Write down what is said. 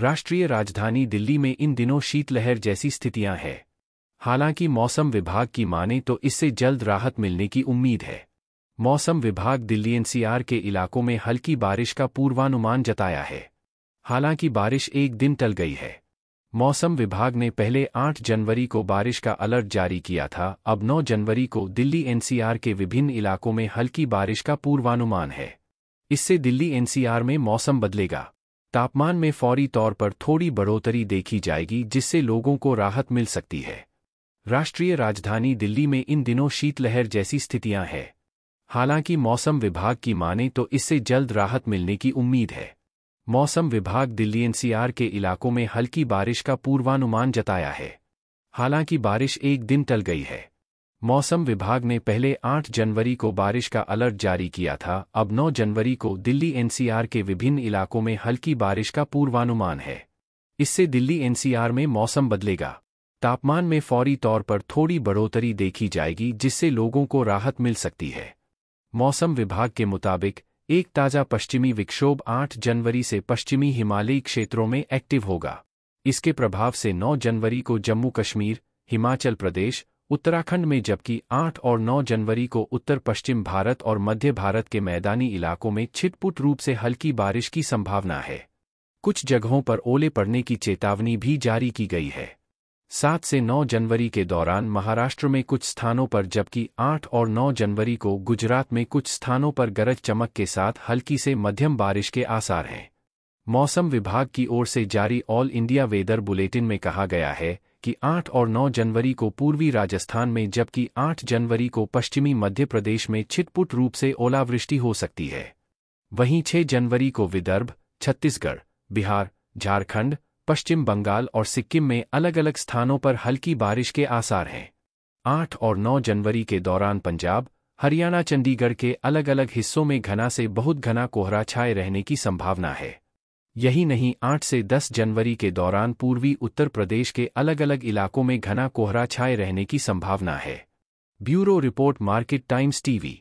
राष्ट्रीय राजधानी दिल्ली में इन दिनों शीतलहर जैसी स्थितियां हैं हालांकि मौसम विभाग की माने तो इससे जल्द राहत मिलने की उम्मीद है मौसम विभाग दिल्ली एनसीआर के इलाकों में हल्की बारिश का पूर्वानुमान जताया है हालांकि बारिश एक दिन टल गई है मौसम विभाग ने पहले 8 जनवरी को बारिश का अलर्ट जारी किया था अब 9 जनवरी को दिल्ली एनसीआर के विभिन्न इलाकों में हल्की बारिश का पूर्वानुमान है इससे दिल्ली एनसीआर में मौसम बदलेगा तापमान में फौरी तौर पर थोड़ी बढ़ोतरी देखी जाएगी जिससे लोगों को राहत मिल सकती है राष्ट्रीय राजधानी दिल्ली में इन दिनों शीतलहर जैसी स्थितियां हैं हालांकि मौसम विभाग की माने तो इससे जल्द राहत मिलने की उम्मीद है मौसम विभाग दिल्ली एनसीआर के इलाकों में हल्की बारिश का पूर्वानुमान जताया है हालांकि बारिश एक दिन टल गई है मौसम विभाग ने पहले 8 जनवरी को बारिश का अलर्ट जारी किया था अब 9 जनवरी को दिल्ली एनसीआर के विभिन्न इलाकों में हल्की बारिश का पूर्वानुमान है इससे दिल्ली एनसीआर में मौसम बदलेगा तापमान में फौरी तौर पर थोड़ी बढ़ोतरी देखी जाएगी जिससे लोगों को राहत मिल सकती है मौसम विभाग के मुताबिक एक ताज़ा पश्चिमी विक्षोभ 8 जनवरी से पश्चिमी हिमालयी क्षेत्रों में एक्टिव होगा इसके प्रभाव से 9 जनवरी को जम्मू कश्मीर हिमाचल प्रदेश उत्तराखंड में जबकि 8 और 9 जनवरी को उत्तर पश्चिम भारत और मध्य भारत के मैदानी इलाकों में छिटपुट रूप से हल्की बारिश की संभावना है कुछ जगहों पर ओले पड़ने की चेतावनी भी जारी की गई है सात से नौ जनवरी के दौरान महाराष्ट्र में कुछ स्थानों पर जबकि आठ और नौ जनवरी को गुजरात में कुछ स्थानों पर गरज चमक के साथ हल्की से मध्यम बारिश के आसार हैं मौसम विभाग की ओर से जारी ऑल इंडिया वेदर बुलेटिन में कहा गया है कि 8 और 9 जनवरी को पूर्वी राजस्थान में जबकि 8 जनवरी को पश्चिमी मध्य प्रदेश में छिटपुट रूप से ओलावृष्टि हो सकती है वहीं 6 जनवरी को विदर्भ छत्तीसगढ़ बिहार झारखंड पश्चिम बंगाल और सिक्किम में अलग अलग स्थानों पर हल्की बारिश के आसार हैं आठ और नौ जनवरी के दौरान पंजाब हरियाणा चंडीगढ़ के अलग अलग हिस्सों में घना से बहुत घना कोहरा छाए रहने की संभावना है यही नहीं 8 से 10 जनवरी के दौरान पूर्वी उत्तर प्रदेश के अलग अलग इलाकों में घना कोहरा छाए रहने की संभावना है bureau report market times TV